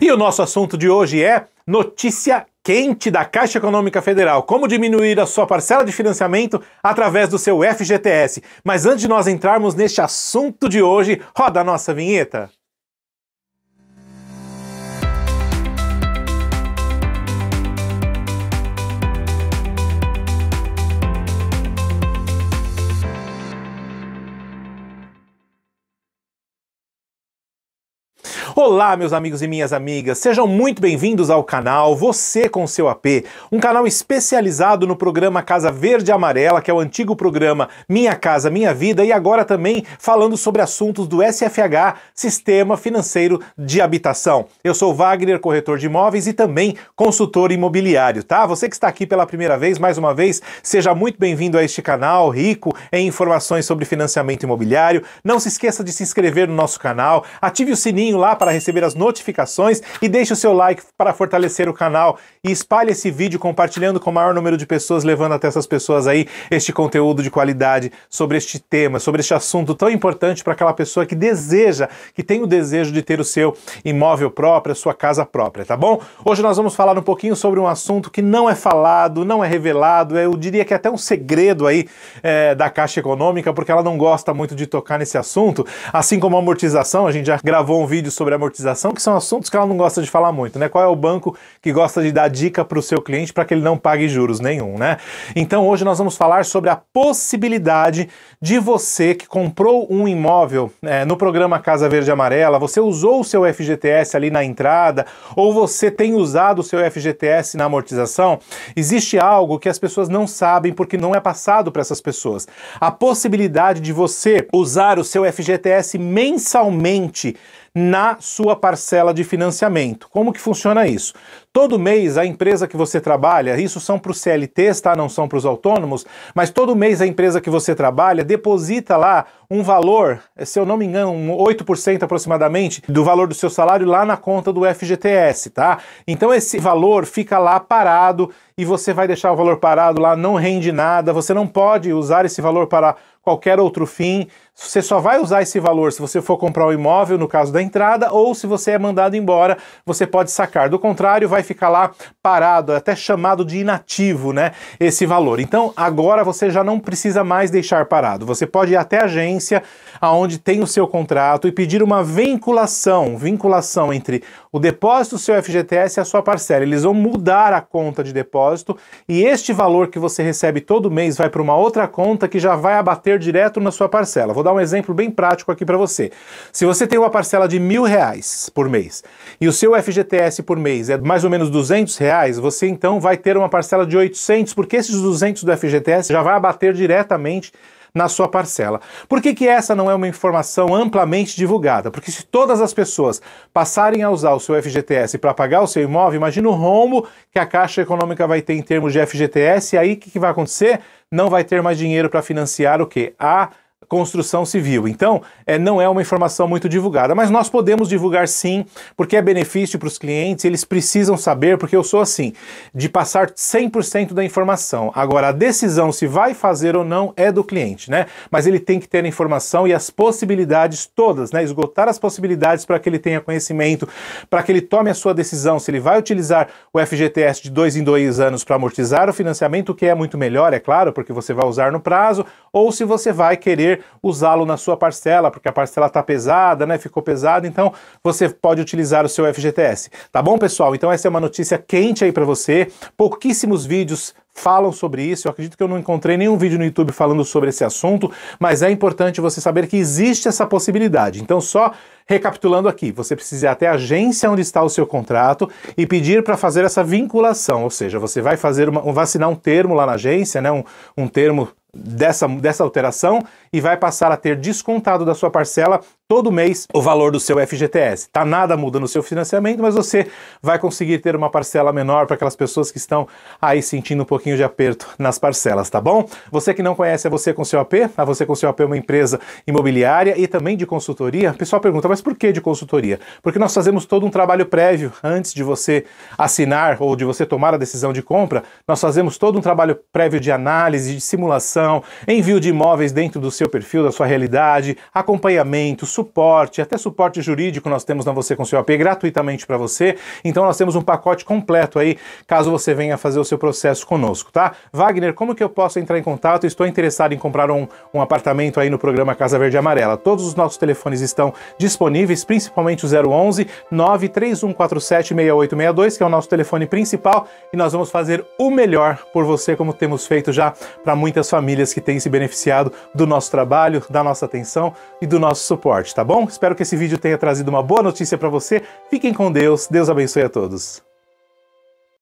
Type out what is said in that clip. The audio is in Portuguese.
E o nosso assunto de hoje é notícia quente da Caixa Econômica Federal, como diminuir a sua parcela de financiamento através do seu FGTS. Mas antes de nós entrarmos neste assunto de hoje, roda a nossa vinheta. Olá, meus amigos e minhas amigas, sejam muito bem-vindos ao canal Você com seu AP, um canal especializado no programa Casa Verde e Amarela, que é o antigo programa Minha Casa Minha Vida, e agora também falando sobre assuntos do SFH, Sistema Financeiro de Habitação. Eu sou Wagner, corretor de imóveis e também consultor imobiliário, tá? Você que está aqui pela primeira vez, mais uma vez, seja muito bem-vindo a este canal rico em informações sobre financiamento imobiliário. Não se esqueça de se inscrever no nosso canal, ative o sininho lá para para receber as notificações e deixe o seu like para fortalecer o canal e espalhe esse vídeo compartilhando com o maior número de pessoas, levando até essas pessoas aí este conteúdo de qualidade sobre este tema, sobre este assunto tão importante para aquela pessoa que deseja, que tem o desejo de ter o seu imóvel próprio, a sua casa própria, tá bom? Hoje nós vamos falar um pouquinho sobre um assunto que não é falado, não é revelado, eu diria que é até um segredo aí é, da Caixa Econômica, porque ela não gosta muito de tocar nesse assunto, assim como a amortização, a gente já gravou um vídeo sobre a amortização, que são assuntos que ela não gosta de falar muito, né? Qual é o banco que gosta de dar dica para o seu cliente para que ele não pague juros nenhum, né? Então hoje nós vamos falar sobre a possibilidade de você que comprou um imóvel é, no programa Casa Verde Amarela, você usou o seu FGTS ali na entrada, ou você tem usado o seu FGTS na amortização, existe algo que as pessoas não sabem porque não é passado para essas pessoas. A possibilidade de você usar o seu FGTS mensalmente na sua parcela de financiamento. Como que funciona isso? Todo mês a empresa que você trabalha, isso são para os CLTs, tá? Não são para os autônomos, mas todo mês a empresa que você trabalha deposita lá um valor, se eu não me engano, um 8% aproximadamente do valor do seu salário lá na conta do FGTS, tá? Então esse valor fica lá parado e você vai deixar o valor parado lá, não rende nada, você não pode usar esse valor para qualquer outro fim. Você só vai usar esse valor se você for comprar um imóvel, no caso da entrada, ou se você é mandado embora, você pode sacar. Do contrário, vai vai ficar lá parado, é até chamado de inativo, né? Esse valor. Então agora você já não precisa mais deixar parado. Você pode ir até a agência aonde tem o seu contrato e pedir uma vinculação, vinculação entre o depósito do seu FGTS e a sua parcela. Eles vão mudar a conta de depósito e este valor que você recebe todo mês vai para uma outra conta que já vai abater direto na sua parcela. Vou dar um exemplo bem prático aqui para você. Se você tem uma parcela de mil reais por mês e o seu FGTS por mês é mais ou ou menos 200 reais, você então vai ter uma parcela de 800, porque esses 200 do FGTS já vai abater diretamente na sua parcela. Por que, que essa não é uma informação amplamente divulgada? Porque se todas as pessoas passarem a usar o seu FGTS para pagar o seu imóvel, imagina o rombo que a Caixa Econômica vai ter em termos de FGTS, e aí o que, que vai acontecer? Não vai ter mais dinheiro para financiar o quê? A construção civil. Então, é, não é uma informação muito divulgada, mas nós podemos divulgar sim, porque é benefício para os clientes, eles precisam saber, porque eu sou assim, de passar 100% da informação. Agora, a decisão se vai fazer ou não é do cliente, né? Mas ele tem que ter a informação e as possibilidades todas, né? Esgotar as possibilidades para que ele tenha conhecimento, para que ele tome a sua decisão se ele vai utilizar o FGTS de dois em dois anos para amortizar o financiamento, o que é muito melhor, é claro, porque você vai usar no prazo, ou se você vai querer usá-lo na sua parcela, porque a parcela está pesada, né? Ficou pesada, então você pode utilizar o seu FGTS. Tá bom, pessoal? Então essa é uma notícia quente aí para você. Pouquíssimos vídeos falam sobre isso. Eu acredito que eu não encontrei nenhum vídeo no YouTube falando sobre esse assunto, mas é importante você saber que existe essa possibilidade. Então, só recapitulando aqui, você precisa ir até a agência onde está o seu contrato e pedir para fazer essa vinculação, ou seja, você vai fazer uma, um, vacinar um termo lá na agência, né, um, um termo dessa, dessa alteração e vai passar a ter descontado da sua parcela todo mês o valor do seu FGTS. Tá nada muda no seu financiamento, mas você vai conseguir ter uma parcela menor para aquelas pessoas que estão aí sentindo um pouquinho de aperto nas parcelas, tá bom? Você que não conhece é a Você com seu AP, a Você com seu AP é uma empresa imobiliária e também de consultoria. O pessoal pergunta, mas por que de consultoria? Porque nós fazemos todo um trabalho prévio antes de você assinar ou de você tomar a decisão de compra. Nós fazemos todo um trabalho prévio de análise, de simulação, envio de imóveis dentro do seu perfil, da sua realidade, acompanhamento, suporte, até suporte jurídico nós temos na Você com seu AP gratuitamente para você. Então nós temos um pacote completo aí, caso você venha fazer o seu processo conosco, tá? Wagner, como que eu posso entrar em contato? Estou interessado em comprar um, um apartamento aí no programa Casa Verde Amarela. Todos os nossos telefones estão disponíveis, principalmente o 011 93147 6862, que é o nosso telefone principal, e nós vamos fazer o melhor por você, como temos feito já para muitas famílias que têm se beneficiado do nosso trabalho, da nossa atenção e do nosso suporte tá bom? Espero que esse vídeo tenha trazido uma boa notícia para você. Fiquem com Deus, Deus abençoe a todos.